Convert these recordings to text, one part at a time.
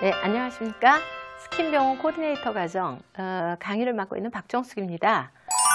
네, 안녕하십니까. 스킨병원 코디네이터 과정 어, 강의를 맡고 있는 박정숙입니다.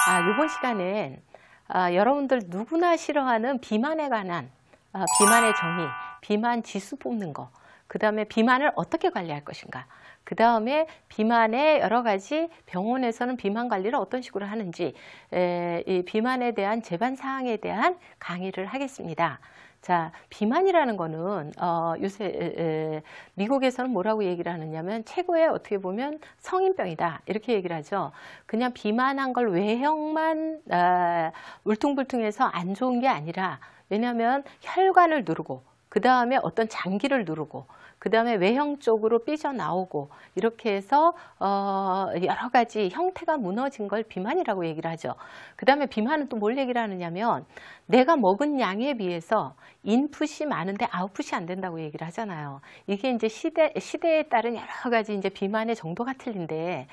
아, 이번 시간엔 아, 여러분들 누구나 싫어하는 비만에 관한 아, 비만의 정의, 비만 지수 뽑는 거그 다음에 비만을 어떻게 관리할 것인가 그 다음에 비만의 여러 가지 병원에서는 비만 관리를 어떤 식으로 하는지 에, 이 비만에 대한 제반 사항에 대한 강의를 하겠습니다. 자, 비만이라는 거는 어, 요새 에, 에, 미국에서는 뭐라고 얘기를 하느냐면 최고의 어떻게 보면 성인병이다 이렇게 얘기를 하죠. 그냥 비만한 걸 외형만 아, 울퉁불퉁해서 안 좋은 게 아니라 왜냐하면 혈관을 누르고 그 다음에 어떤 장기를 누르고 그 다음에 외형 쪽으로 삐져나오고 이렇게 해서 어 여러 가지 형태가 무너진 걸 비만이라고 얘기를 하죠. 그 다음에 비만은 또 뭘 얘기를 하느냐면 내가 먹은 양에 비해서 인풋이 많은데 아웃풋이 안 된다고 얘기를 하잖아요. 이게 이제 시대, 시대에 따른 여러 가지 이제 비만의 정도가 틀린데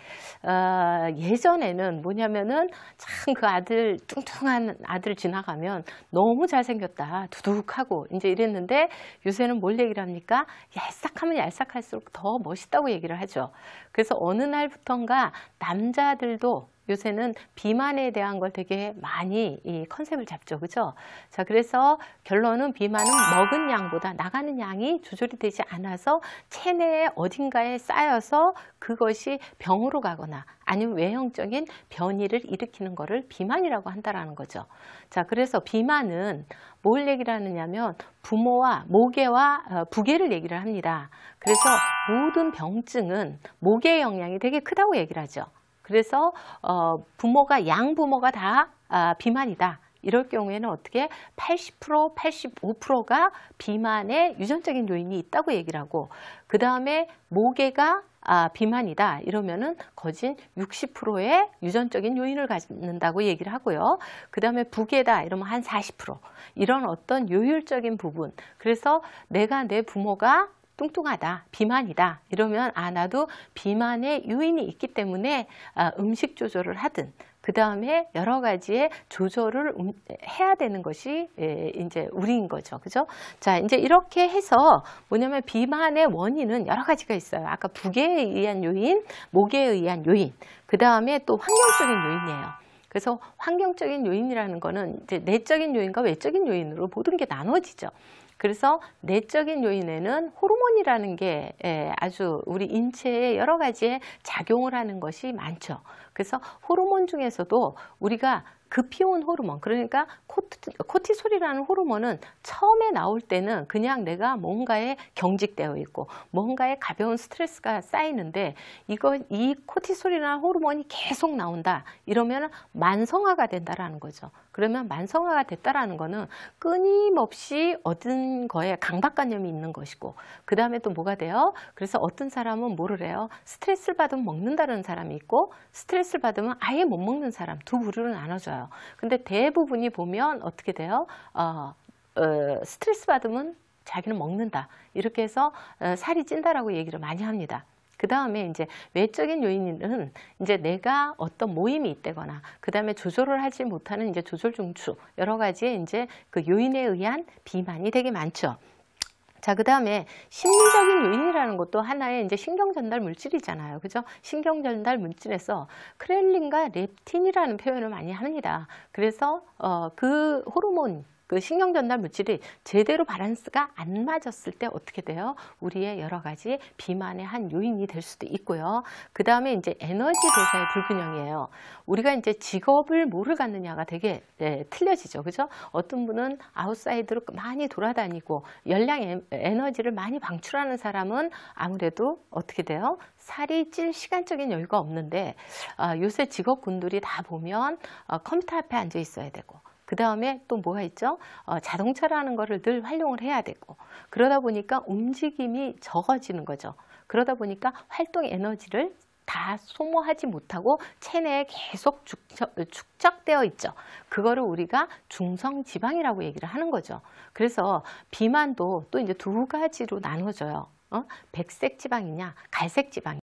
어, 예전에는 뭐냐면은 참 그 아들 뚱뚱한 아들 지나가면 너무 잘생겼다 두둑하고 이제 이랬는데 요새는 뭘 얘기를 합니까? 얄싹하면 얄싹할수록 더 멋있다고 얘기를 하죠. 그래서 어느 날부턴가 남자들도 요새는 비만에 대한 걸 되게 많이 이 컨셉을 잡죠. 그죠? 자, 그래서 결론은 비만은 먹은 양보다 나가는 양이 조절이 되지 않아서 체내에 어딘가에 쌓여서 그것이 병으로 가거나 아니면 외형적인 변이를 일으키는 것을 비만이라고 한다라는 거죠. 자, 그래서 비만은 뭘 얘기를 하느냐면 부모와 모계와 어, 부계를 얘기를 합니다. 그래서 모든 병증은 모계의 영향이 되게 크다고 얘기를 하죠. 그래서 어, 부모가 양 부모가 다 아, 비만이다. 이럴 경우에는 어떻게 80% 85%가 비만의 유전적인 요인이 있다고 얘기를 하고 그 다음에 모계가 아, 비만이다 이러면은 거진 60%의 유전적인 요인을 갖는다고 얘기를 하고요. 그 다음에 부계다 이러면 한 40% 이런 어떤 요율적인 부분 그래서 내가 내 부모가 뚱뚱하다, 비만이다 이러면 아 나도 비만의 요인이 있기 때문에 아, 음식 조절을 하든 그 다음에 여러 가지의 조절을 음, 해야 되는 것이 예, 이제 우리인 거죠. 그죠? 자, 이제 이렇게 해서 뭐냐면 비만의 원인은 여러 가지가 있어요. 아까 부계에 의한 요인, 목에 의한 요인, 그 다음에 또 환경적인 요인이에요. 그래서 환경적인 요인이라는 거는 이제 내적인 요인과 외적인 요인으로 모든 게 나눠지죠. 그래서 내적인 요인에는 호르몬이라는 게 예, 아주 우리 인체에 여러 가지의 작용을 하는 것이 많죠. 그래서 호르몬 중에서도 우리가 급히온 호르몬 그러니까 코트, 코티솔이라는 호르몬은 처음에 나올 때는 그냥 내가 뭔가에 경직되어 있고 뭔가에 가벼운 스트레스가 쌓이는데 이거 이 코티솔이라는 호르몬이 계속 나온다 이러면 만성화가 된다라는 거죠. 그러면 만성화가 됐다라는 거는 끊임없이 얻은 거에 강박관념이 있는 것이고 그 다음에 또 뭐가 돼요? 그래서 어떤 사람은 뭐를 해요? 스트레스를 받으면 먹는다는 사람이 있고 스트레스를 받으면 아예 못 먹는 사람 두 부류를 나눠줘요. 있어요. 근데 대부분이 보면 어떻게 돼요? 어, 어, 스트레스 받으면 자기는 먹는다. 이렇게 해서 어, 살이 찐다라고 얘기를 많이 합니다. 그 다음에 이제 외적인 요인은 이제 내가 어떤 모임이 있다거나 그 다음에 조절을 하지 못하는 이제 조절 중추 여러 가지의 이제 그 요인에 의한 비만이 되게 많죠. 자, 그 다음에 심리적인 요인이라는 것도 하나의 이제 신경전달 물질이잖아요. 그죠? 신경전달 물질에서 크렐린과 렙틴이라는 표현을 많이 합니다. 그래서, 어, 그 호르몬, 그 신경 전달 물질이 제대로 바란스가 안 맞았을 때 어떻게 돼요? 우리의 여러 가지 비만의 한 요인이 될 수도 있고요. 그 다음에 이제 에너지 대사의 불균형이에요. 우리가 이제 직업을 뭐를 갖느냐가 되게 네, 틀려지죠. 그죠? 어떤 분은 아웃사이드로 많이 돌아다니고 열량 에너지를 많이 방출하는 사람은 아무래도 어떻게 돼요? 살이 찔 시간적인 여유가 없는데 어, 요새 직업군들이 다 보면 어, 컴퓨터 앞에 앉아 있어야 되고 그 다음에 또 뭐가 있죠? 어, 자동차라는 거를 늘 활용을 해야 되고 그러다 보니까 움직임이 적어지는 거죠. 그러다 보니까 활동 에너지를 다 소모하지 못하고 체내에 계속 축적, 되어 있죠. 그거를 우리가 중성 지방이라고 얘기를 하는 거죠. 그래서 비만도 또 이제 두 가지로 나눠져요. 어? 백색 지방이냐, 갈색 지방. 이냐